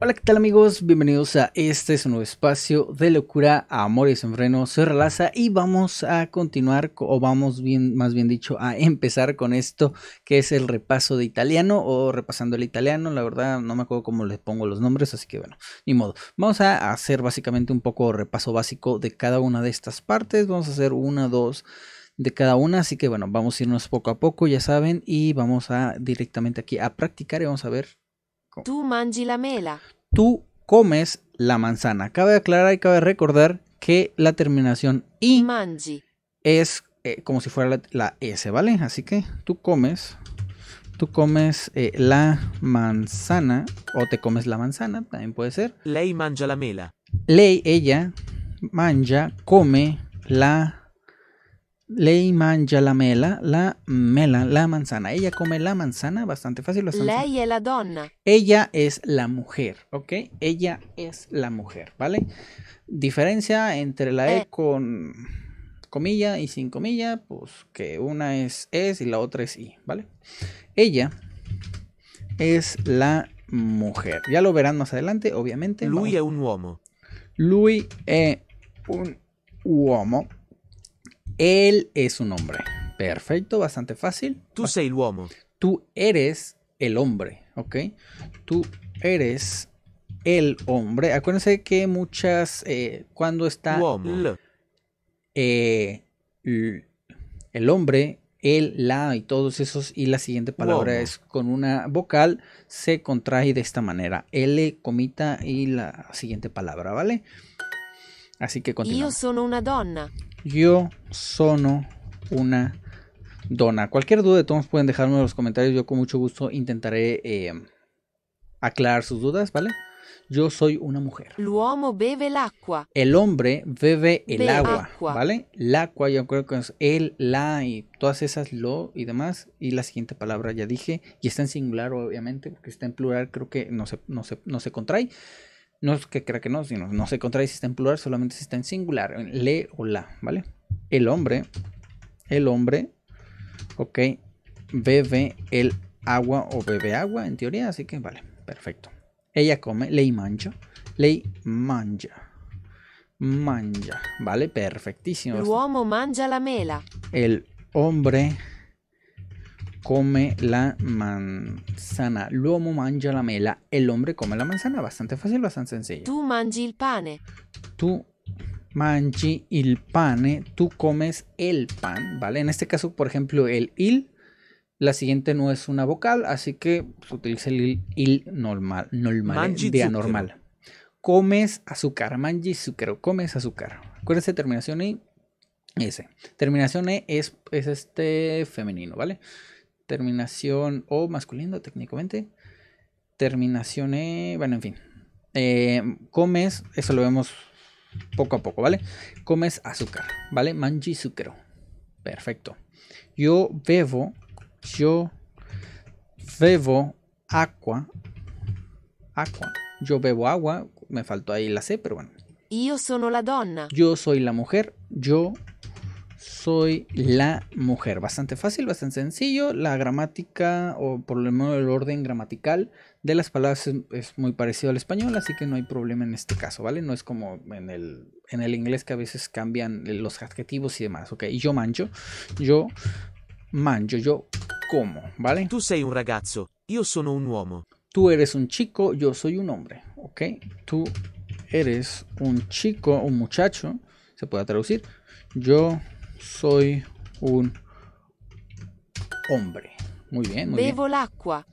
Hola, ¿qué tal amigos? Bienvenidos a este nuevo espacio de locura, amor y freno, se Relaza y vamos a continuar, o vamos bien, más bien dicho, a empezar con esto que es el repaso de italiano o repasando el italiano. La verdad, no me acuerdo cómo les pongo los nombres, así que bueno, ni modo. Vamos a hacer básicamente un poco repaso básico de cada una de estas partes. Vamos a hacer una, dos de cada una. Así que bueno, vamos a irnos poco a poco, ya saben, y vamos a directamente aquí a practicar y vamos a ver Tú mangi la mela. Tú comes la manzana. Cabe aclarar y cabe recordar que la terminación i es eh, como si fuera la, S, ¿vale? Así que tú comes, tú comes eh, la manzana o te comes la manzana, también puede ser. Ley mangia la mela. Lei, ella, Manja, come la Ley manja la mela, la mela, la manzana. Ella come la manzana, bastante fácil. Ley es la donna. Ella es la mujer, ¿ok? Ella es la mujer, ¿vale? Diferencia entre la E eh. con comilla y sin comilla, pues que una es es y la otra es i, ¿vale? Ella es la mujer. Ya lo verán más adelante, obviamente. Lui es un uomo. Lui es un uomo. Él es un hombre. Perfecto, bastante fácil. Tú sei Tú eres el hombre, ¿ok? Tú eres el hombre. Acuérdense que muchas, eh, cuando está eh, el hombre, el, la y todos esos, y la siguiente palabra es con una vocal, se contrae de esta manera. L, comita y la siguiente palabra, ¿vale? Así que continuamos. Yo soy una donna yo sono una dona. Cualquier duda de todos pueden dejarme en los comentarios. Yo con mucho gusto intentaré eh, aclarar sus dudas, ¿vale? Yo soy una mujer. L'uomo l'acqua. El hombre bebe el agua, ¿vale? ¿vale? L'acqua, yo creo que es el, la y todas esas lo y demás. Y la siguiente palabra ya dije. Y está en singular, obviamente, porque está en plural, creo que no no se, no se contrae. No es que crea que no, sino no se contrae si está en plural, solamente si está en singular, le o la, ¿vale? El hombre, el hombre, ok, bebe el agua o bebe agua en teoría, así que vale, perfecto. Ella come, ley mancha, ley mancha. Mancha, vale, perfectísimo. mangia la mela. El hombre come la manzana. L'uomo mangia la mela. El hombre come la manzana. Bastante fácil, bastante sencillo. Tú mangi el pane. Tú mangi il pane. Tú comes el pan, ¿vale? En este caso, por ejemplo, el il. La siguiente no es una vocal, así que se utiliza el il, normal, normal eh, de anormal. Comes azúcar, mangi zucchero, comes azúcar. Acuérdense, terminación y ese. Terminación E es, es este femenino, ¿vale? terminación o masculino técnicamente, terminación E, bueno, en fin. Eh, comes, eso lo vemos poco a poco, ¿vale? Comes azúcar, ¿vale? Manji azúcaro Perfecto. Yo bebo, yo bebo agua, agua. Yo bebo agua, me faltó ahí la C, pero bueno. Yo soy la donna. Yo soy la mujer, yo soy la mujer. Bastante fácil, bastante sencillo. La gramática o por lo menos el orden gramatical de las palabras es, muy parecido al español, así que no hay problema en este caso, ¿vale? No es como en el, inglés que a veces cambian los adjetivos y demás, ¿ok? Yo mancho, yo mancho. yo como, ¿vale? Tú sei un ragazzo, yo sono un uomo. Tú eres un chico, yo soy un hombre, ¿ok? Tú eres un chico, un muchacho, se puede traducir. Yo soy un hombre. Muy bien, muy Bevo Bebo el agua.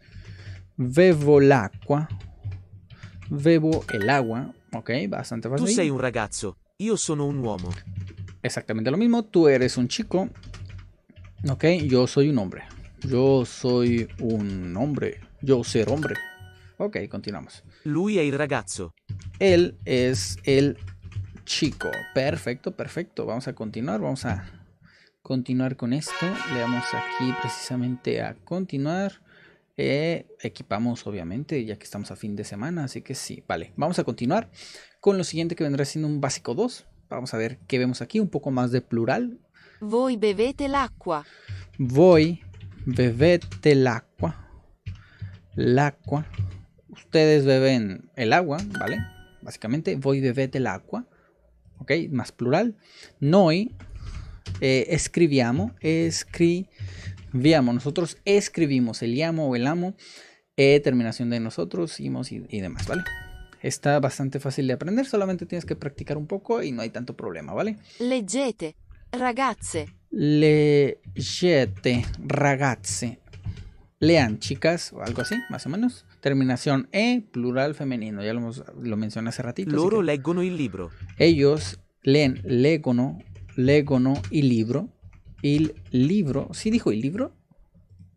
Bebo el agua. Ok, bastante fácil. Tú un ragazzo, yo sono un uomo. Exactamente lo mismo, tú eres un chico. Ok, yo soy un hombre. Yo soy un hombre. Yo ser hombre. Ok, continuamos. Lui ragazzo. Él es el chico. Perfecto, perfecto. Vamos a continuar. Vamos a continuar con esto. Le damos aquí precisamente a continuar. Eh, equipamos, obviamente, ya que estamos a fin de semana. Así que sí, vale. Vamos a continuar con lo siguiente que vendrá siendo un básico 2. Vamos a ver qué vemos aquí. Un poco más de plural. el Voy, agua Voy, bebete el agua El agua Ustedes beben el agua, ¿vale? Básicamente, voy, bebete el agua ok? Más plural. Noi eh, escribiamo, Nosotros escribimos el llamo o el amo, eh, terminación de nosotros, y, demás, ¿vale? Está bastante fácil de aprender, solamente tienes que practicar un poco y no hay tanto problema, ¿vale? Leggete, ragazze. Leggete, ragazze. Lean, chicas, o algo así, más o menos. Terminación E, plural femenino, ya lo, lo mencioné hace ratito. Loro leggono il libro. Ellos leen legono, legono y libro. Il libro, ¿sí dijo el libro?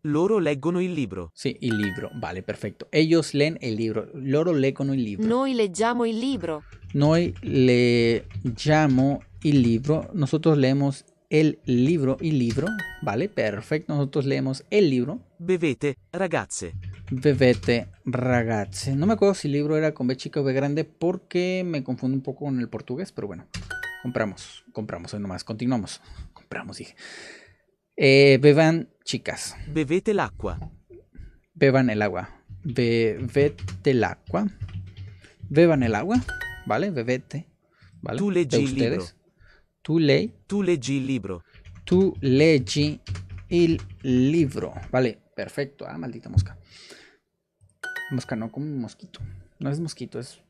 Loro leggono il libro. Sí, il libro. Vale, perfecto. Ellos leen el libro. Loro leggono il libro. Noi leggiamo il libro. Noi leggiamo il libro. Nosotros leemos el libro, y libro, ¿vale? Perfecto, nosotros leemos el libro. Bevete, ragazze. Bevete, ragazze. No me acuerdo si el libro era con B chica o B grande porque me confundo un poco con el portugués, pero bueno, compramos, compramos, hoy nomás, continuamos. Compramos, dije. Eh, beban, chicas. Bebete el agua. Beban el agua. el agua. Beban el agua, ¿vale? Bevete. ¿vale? Tú lees el libro. Tu ley? Tu leggi il libro. Tu leggi il libro. Vale, perfecto. Ah, maldita mosca. Mosca no, como un mosquito. No es mosquito, es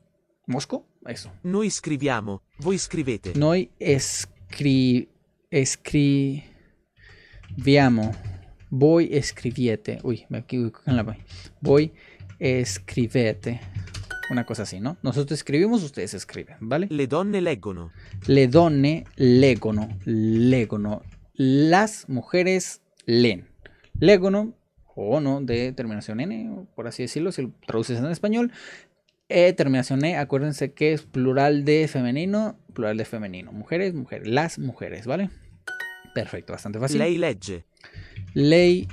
mosco. Eso. Noi scriviamo, voi scrivete. Noi escri... escriviamo. Voi scriviete. Uy, me equivoco con la voy. Voi escrivete una cosa así, ¿no? Nosotros escribimos, ustedes escriben, ¿vale? Le donne leggono. Le donne leggono, Legono. Las mujeres leen. Legono, o no, de terminación N, por así decirlo, si lo traduces en español. E, terminación E, acuérdense que es plural de femenino, plural de femenino. Mujeres, mujeres, las mujeres, ¿vale? Perfecto, bastante fácil. Ley leche. Ley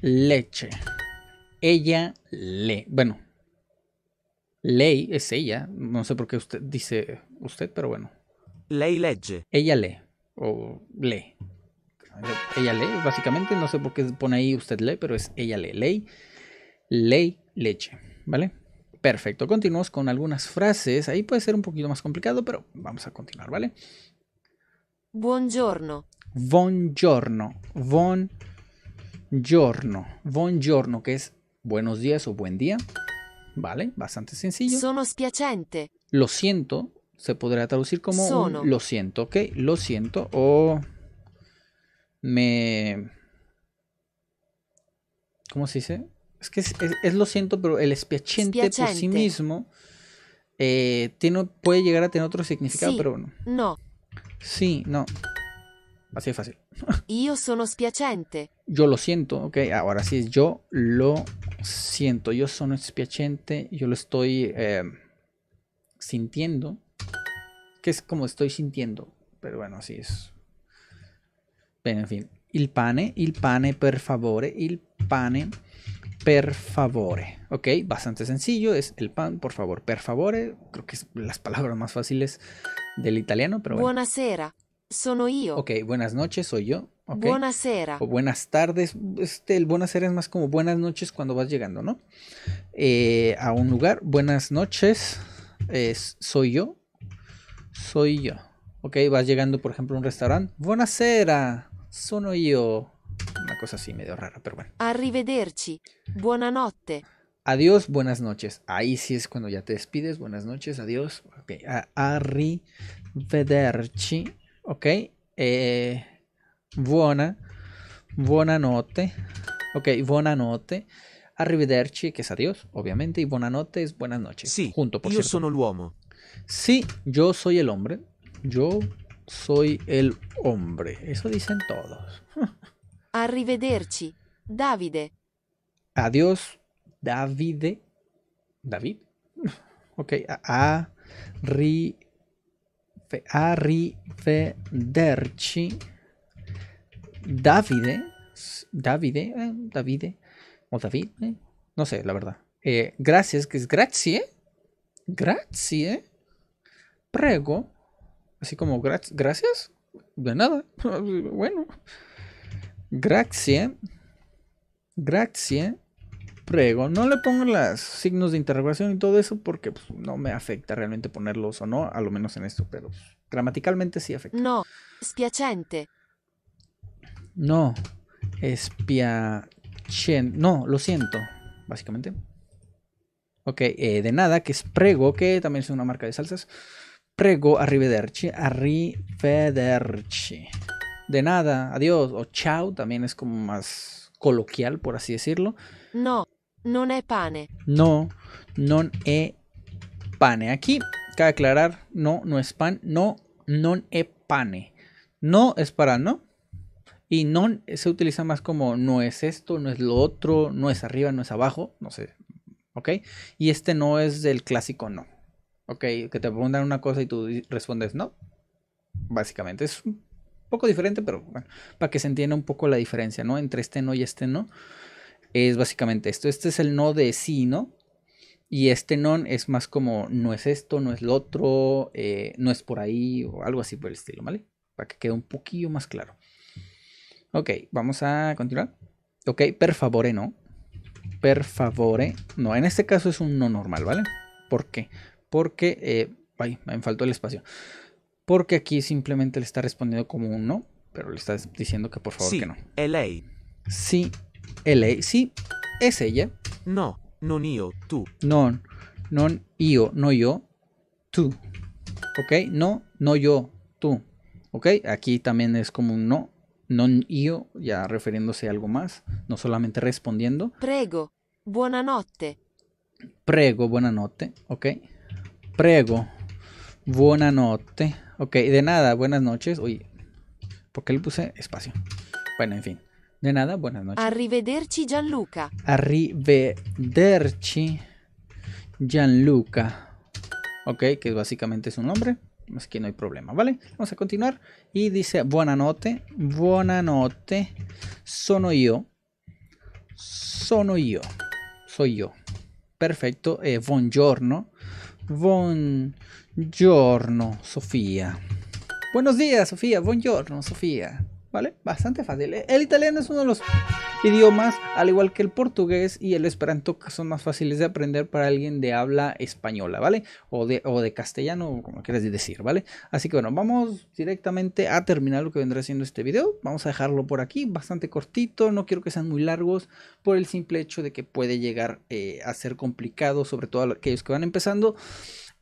leche. Ella le. Bueno, Ley es ella, no sé por qué usted dice usted, pero bueno. Ley leche Ella lee, o lee. Ella lee, básicamente, no sé por qué pone ahí usted lee, pero es ella lee. Ley, ley, leche, ¿vale? Perfecto, continuamos con algunas frases. Ahí puede ser un poquito más complicado, pero vamos a continuar, ¿vale? Buongiorno. Buongiorno. Buongiorno. Buongiorno, que es buenos días o buen día. ¿Vale? Bastante sencillo. Sono spiacente. Lo siento. Se podría traducir como lo siento, ¿ok? Lo siento. O me... ¿Cómo se dice? Es que es, lo siento, pero el spiacente, por sí mismo eh, tiene, puede llegar a tener otro significado, pero bueno. No. Sí, no. Así de fácil. Yo sono spiacente. Yo lo siento, ok. Ahora sí es yo lo siento, yo sono espiachente, yo lo estoy em, sintiendo, que es como estoy sintiendo, pero bueno, así es. en fin. Il pane, il pane, per favore, il pane, per favore. Ok, bastante sencillo, es el pan, por favor, per favore. Creo que es las palabras más fáciles del italiano, pero bueno. Buonasera, sono io. Ok, buenas noches, soy yo. Buenas Buenasera. O buenas tardes. Este, el buenasera es más como buenas noches cuando vas llegando, ¿no? Eh, a un lugar. Buenas noches. soy yo. Soy yo. Ok, vas llegando, por ejemplo, a un restaurante. Buenasera. Sono yo. Una cosa así medio rara, pero bueno. Arrivederci. Buonanotte. Adiós, buenas noches. Ahí sí es cuando ya te despides. Buenas noches, adiós. Ok, arrivederci. Ok. Eh, buona, buonanotte, ok, buonanotte, arrivederci, que es adiós, obviamente, y buonanotte es buenas noches. Sí, junto, yo cierto. el l'uomo. Sí, yo soy el hombre, yo soy el hombre, eso dicen todos. arrivederci, Davide. Adiós, Davide. David. Ok, a, a, arrivederci. Davide, Davide, eh, Davide, o David, eh, no sé, la verdad. Eh, gracias, que es grazie, grazie, prego, así como gracias, de nada, bueno, grazie, grazie, prego. No le pongo los signos de interrogación y todo eso porque pues, no me afecta realmente ponerlos o no, a lo menos en esto, pero pues, gramaticalmente sí afecta. No, spiacente. No, espia. No, lo siento, básicamente. Ok, eh, de nada, que es Prego, que también es una marca de salsas. Prego, arrivederci, arrivederci. De nada, adiós, o chao, también es como más coloquial, por así decirlo. No, non è pane. No, non è pane. Aquí, cabe aclarar, no, no es pan, no, non è pane. No es para no, y non se utiliza más como no es esto, no es lo otro, no es arriba, no es abajo, no sé. ¿Ok? Y este no es el clásico no. ¿Ok? Que te preguntan una cosa y tú respondes no. Básicamente es un poco diferente, pero bueno, para que se entienda un poco la diferencia, ¿no? Entre este no y este no. Es básicamente esto. Este es el no de sí, ¿no? Y este non es más como no es esto, no es lo otro, eh, no es por ahí o algo así por el estilo, ¿vale? Para que quede un poquillo más claro. Ok, vamos a continuar. Ok, per favore no. Per favore no. En este caso es un no normal, ¿vale? ¿Por qué? Porque... Eh, ay, me faltó el espacio. Porque aquí simplemente le está respondiendo como un no, pero le está diciendo que por favor que no. L-A. Sí, L-A. Sí, es ella. No, No yo. tú. No. non io, no yo, tú. ¿Ok? No, no yo, tú. ¿Ok? Aquí también es como un no, no yo ya refiriéndose a algo más, no solamente respondiendo. Prego, buonanotte. Prego, buonanotte, ok. Prego, buonanotte, ok. De nada, buenas noches. Uy, ¿por qué le puse espacio? Bueno, en fin. De nada, buenas noches. Arrivederci Gianluca. Arrivederci Gianluca. Ok, que básicamente es un nombre es que no hay problema, ¿vale? Vamos a continuar. Y dice, buonanotte, buonanotte, sono yo, sono yo, soy yo. Perfecto, eh, buongiorno, buongiorno, Sofía. Buenos días, Sofía, buongiorno, Sofía. ¿Vale? Bastante fácil. ¿eh? El italiano es uno de los idiomas, al igual que el portugués y el esperanto, que son más fáciles de aprender para alguien de habla española, ¿vale? O de, o de castellano, como quieras decir, ¿vale? Así que bueno, vamos directamente a terminar lo que vendrá siendo este video. Vamos a dejarlo por aquí, bastante cortito, no quiero que sean muy largos, por el simple hecho de que puede llegar eh, a ser complicado, sobre todo aquellos que van empezando.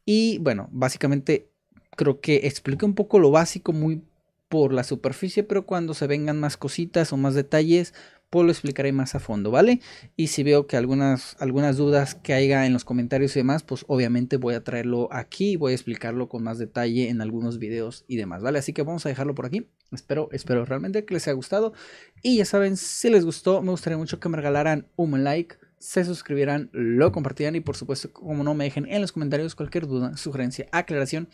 Y bueno, básicamente creo que expliqué un poco lo básico muy por la superficie, pero cuando se vengan más cositas o más detalles, pues lo explicaré más a fondo, ¿vale? Y si veo que algunas, algunas dudas que haya en los comentarios y demás, pues obviamente voy a traerlo aquí, voy a explicarlo con más detalle en algunos videos y demás, ¿vale? Así que vamos a dejarlo por aquí. Espero, espero realmente que les haya gustado. Y ya saben, si les gustó, me gustaría mucho que me regalaran un like, se suscribieran, lo compartieran y por supuesto, como no, me dejen en los comentarios cualquier duda, sugerencia, aclaración,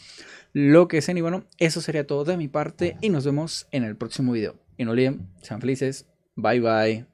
lo que sea. Y bueno, eso sería todo de mi parte y nos vemos en el próximo video. Y no olviden, sean felices, Bye bye.